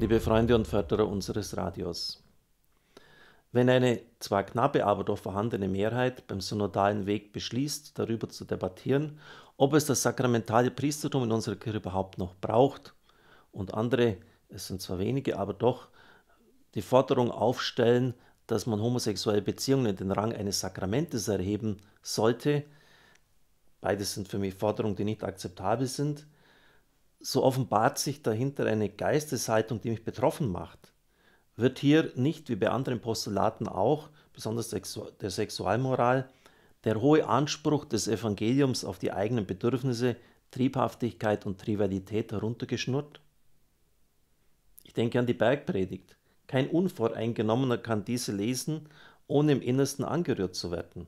liebe Freunde und Förderer unseres Radios. Wenn eine zwar knappe, aber doch vorhandene Mehrheit beim synodalen Weg beschließt, darüber zu debattieren, ob es das sakramentale Priestertum in unserer Kirche überhaupt noch braucht und andere, es sind zwar wenige, aber doch die Forderung aufstellen, dass man homosexuelle Beziehungen in den Rang eines Sakramentes erheben sollte, beides sind für mich Forderungen, die nicht akzeptabel sind, so offenbart sich dahinter eine Geisteshaltung, die mich betroffen macht. Wird hier nicht, wie bei anderen Postulaten auch, besonders der Sexualmoral, der hohe Anspruch des Evangeliums auf die eigenen Bedürfnisse, Triebhaftigkeit und Trivialität heruntergeschnurrt? Ich denke an die Bergpredigt. Kein Unvoreingenommener kann diese lesen, ohne im Innersten angerührt zu werden.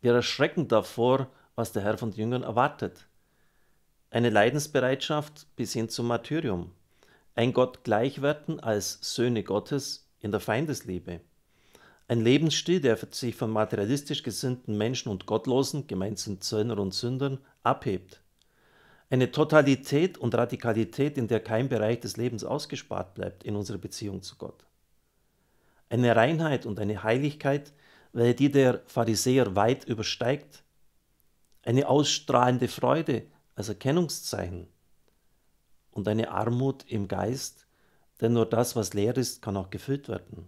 Wir erschrecken davor, was der Herr von den Jüngern erwartet eine Leidensbereitschaft bis hin zum Martyrium, ein Gott gleichwerten als Söhne Gottes in der Feindesliebe, ein Lebensstil, der sich von materialistisch gesinnten Menschen und Gottlosen, gemeint sind Zöllner und Sündern, abhebt, eine Totalität und Radikalität, in der kein Bereich des Lebens ausgespart bleibt in unserer Beziehung zu Gott, eine Reinheit und eine Heiligkeit, welche die der Pharisäer weit übersteigt, eine ausstrahlende Freude, als Erkennungszeichen und eine Armut im Geist, denn nur das, was leer ist, kann auch gefüllt werden.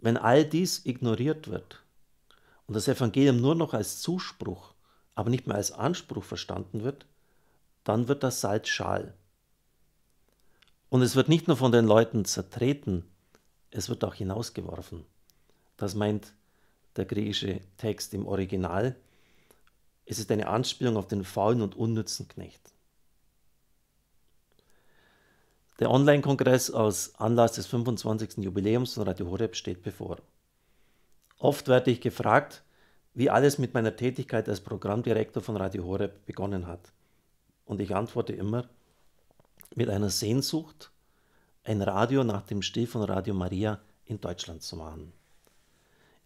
Wenn all dies ignoriert wird und das Evangelium nur noch als Zuspruch, aber nicht mehr als Anspruch verstanden wird, dann wird das Salz schal. Und es wird nicht nur von den Leuten zertreten, es wird auch hinausgeworfen. Das meint der griechische Text im Original. Es ist eine Anspielung auf den faulen und unnützen Knecht. Der Online-Kongress aus Anlass des 25. Jubiläums von Radio Horeb steht bevor. Oft werde ich gefragt, wie alles mit meiner Tätigkeit als Programmdirektor von Radio Horeb begonnen hat. Und ich antworte immer mit einer Sehnsucht, ein Radio nach dem Stil von Radio Maria in Deutschland zu machen.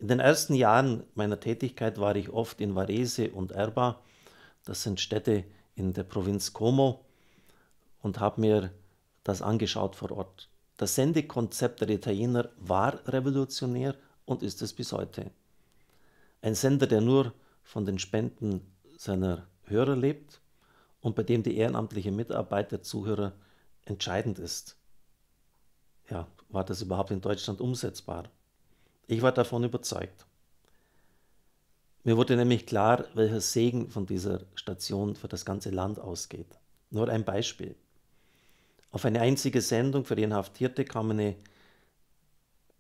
In den ersten Jahren meiner Tätigkeit war ich oft in Varese und Erba, das sind Städte in der Provinz Como, und habe mir das angeschaut vor Ort. Das Sendekonzept der Italiener war revolutionär und ist es bis heute. Ein Sender, der nur von den Spenden seiner Hörer lebt und bei dem die ehrenamtliche Mitarbeit der Zuhörer entscheidend ist. Ja, war das überhaupt in Deutschland umsetzbar? Ich war davon überzeugt. Mir wurde nämlich klar, welcher Segen von dieser Station für das ganze Land ausgeht. Nur ein Beispiel. Auf eine einzige Sendung für die Inhaftierte kam eine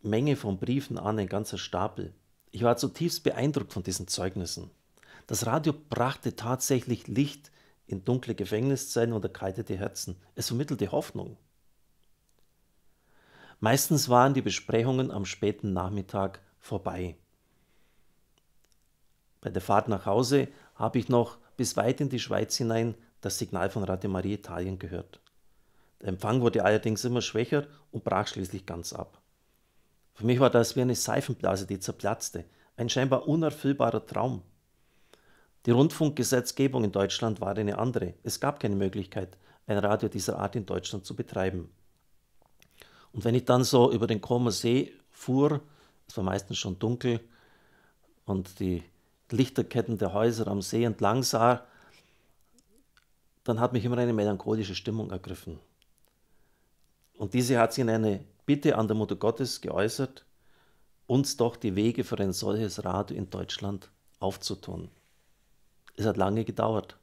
Menge von Briefen an, ein ganzer Stapel. Ich war zutiefst beeindruckt von diesen Zeugnissen. Das Radio brachte tatsächlich Licht in dunkle Gefängniszellen und erkaltete Herzen. Es vermittelte Hoffnung. Meistens waren die Besprechungen am späten Nachmittag vorbei. Bei der Fahrt nach Hause habe ich noch bis weit in die Schweiz hinein das Signal von Radio Maria Italien gehört. Der Empfang wurde allerdings immer schwächer und brach schließlich ganz ab. Für mich war das wie eine Seifenblase, die zerplatzte, ein scheinbar unerfüllbarer Traum. Die Rundfunkgesetzgebung in Deutschland war eine andere. Es gab keine Möglichkeit, ein Radio dieser Art in Deutschland zu betreiben. Und wenn ich dann so über den Comer See fuhr, es war meistens schon dunkel, und die Lichterketten der Häuser am See entlang sah, dann hat mich immer eine melancholische Stimmung ergriffen. Und diese hat sich in eine Bitte an der Mutter Gottes geäußert, uns doch die Wege für ein solches Radio in Deutschland aufzutun. Es hat lange gedauert,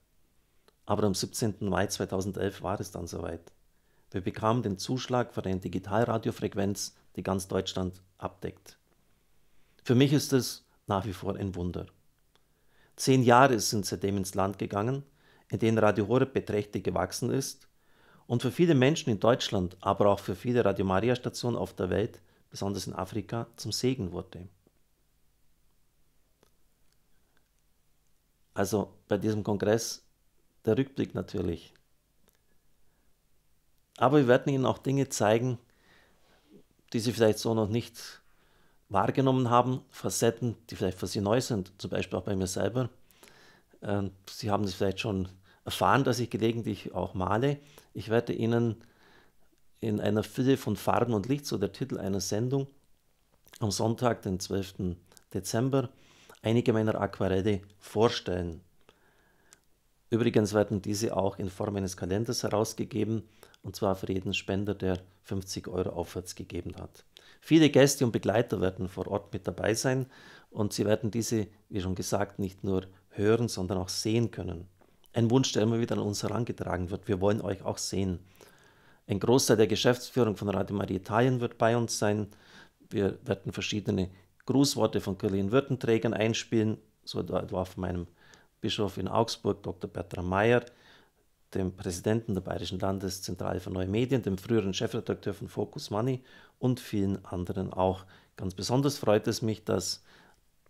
aber am 17. Mai 2011 war es dann soweit. Wir bekamen den Zuschlag für eine Digitalradiofrequenz, die ganz Deutschland abdeckt. Für mich ist es nach wie vor ein Wunder. Zehn Jahre sind seitdem ins Land gegangen, in denen Radio Horeb beträchtlich gewachsen ist und für viele Menschen in Deutschland, aber auch für viele Radio Maria Stationen auf der Welt, besonders in Afrika, zum Segen wurde. Also bei diesem Kongress der Rückblick natürlich. Aber wir werden ihnen auch Dinge zeigen, die sie vielleicht so noch nicht wahrgenommen haben, Facetten, die vielleicht für sie neu sind, zum Beispiel auch bei mir selber. Ähm, sie haben es vielleicht schon erfahren, dass ich gelegentlich auch male. Ich werde Ihnen in einer Fülle von Farben und Licht, so der Titel einer Sendung, am Sonntag, den 12. Dezember, einige meiner Aquarelle vorstellen. Übrigens werden diese auch in Form eines Kalenders herausgegeben, und zwar für jeden Spender, der 50 Euro aufwärts gegeben hat. Viele Gäste und Begleiter werden vor Ort mit dabei sein und sie werden diese, wie schon gesagt, nicht nur hören, sondern auch sehen können. Ein Wunsch, der immer wieder an uns herangetragen wird, wir wollen euch auch sehen. Ein Großteil der Geschäftsführung von Radio Maria Italien wird bei uns sein. Wir werden verschiedene Grußworte von kirchen Württenträgern einspielen, so etwa von meinem Bischof in Augsburg, Dr. Bertram Mayer, dem Präsidenten der Bayerischen Landeszentrale für neue Medien, dem früheren Chefredakteur von Focus Money und vielen anderen auch. Ganz besonders freut es mich, dass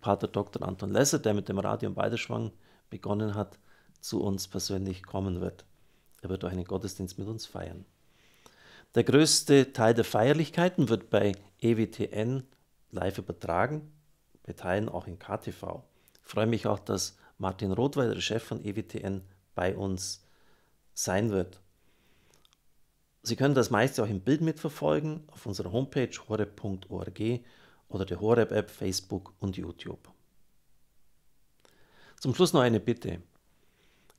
Pater Dr. Anton Lesser, der mit dem Radio Beiderschwang begonnen hat, zu uns persönlich kommen wird. Er wird auch einen Gottesdienst mit uns feiern. Der größte Teil der Feierlichkeiten wird bei EWTN live übertragen, bei Teilen auch in KTV. Ich freue mich auch, dass Martin Rothweiler, der Chef von EWTN, bei uns sein wird. Sie können das meiste auch im Bild mitverfolgen auf unserer Homepage horeb.org oder der Horeb-App Facebook und YouTube. Zum Schluss noch eine Bitte.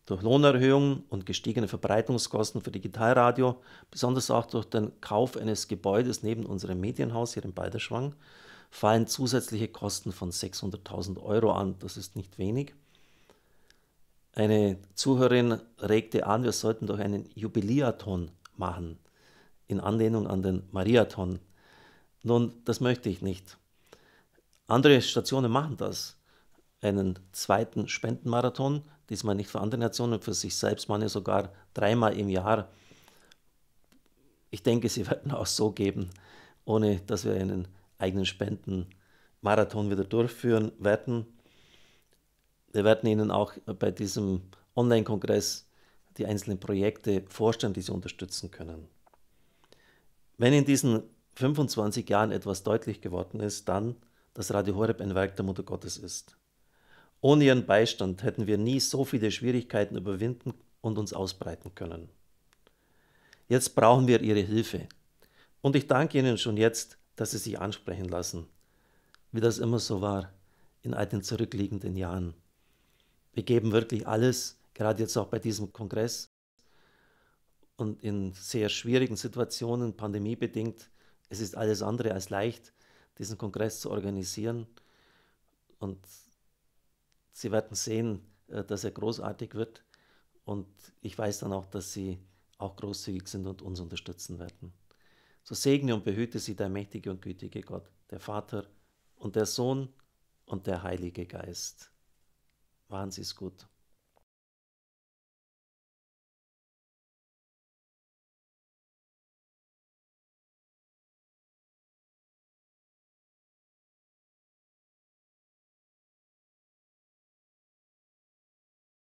Durch Lohnerhöhungen und gestiegene Verbreitungskosten für Digitalradio, besonders auch durch den Kauf eines Gebäudes neben unserem Medienhaus hier in Balderschwang, fallen zusätzliche Kosten von 600.000 Euro an. Das ist nicht wenig. Eine Zuhörerin regte an, wir sollten doch einen Jubiläathon machen, in Anlehnung an den Mariathon. Nun, das möchte ich nicht. Andere Stationen machen das. Einen zweiten Spendenmarathon, diesmal nicht für andere Nationen, für sich selbst, manche sogar dreimal im Jahr. Ich denke, sie werden auch so geben, ohne dass wir einen eigenen Spendenmarathon wieder durchführen werden wir werden Ihnen auch bei diesem Online-Kongress die einzelnen Projekte vorstellen, die Sie unterstützen können. Wenn in diesen 25 Jahren etwas deutlich geworden ist, dann, dass Radio Horeb ein Werk der Mutter Gottes ist. Ohne ihren Beistand hätten wir nie so viele Schwierigkeiten überwinden und uns ausbreiten können. Jetzt brauchen wir Ihre Hilfe. Und ich danke Ihnen schon jetzt, dass Sie sich ansprechen lassen, wie das immer so war in all den zurückliegenden Jahren wir geben wirklich alles, gerade jetzt auch bei diesem Kongress und in sehr schwierigen Situationen, pandemiebedingt. Es ist alles andere als leicht, diesen Kongress zu organisieren. Und Sie werden sehen, äh, dass er großartig wird. Und ich weiß dann auch, dass Sie auch großzügig sind und uns unterstützen werden. So segne und behüte Sie der mächtige und gütige Gott, der Vater und der Sohn und der Heilige Geist. Wahnsinnig gut.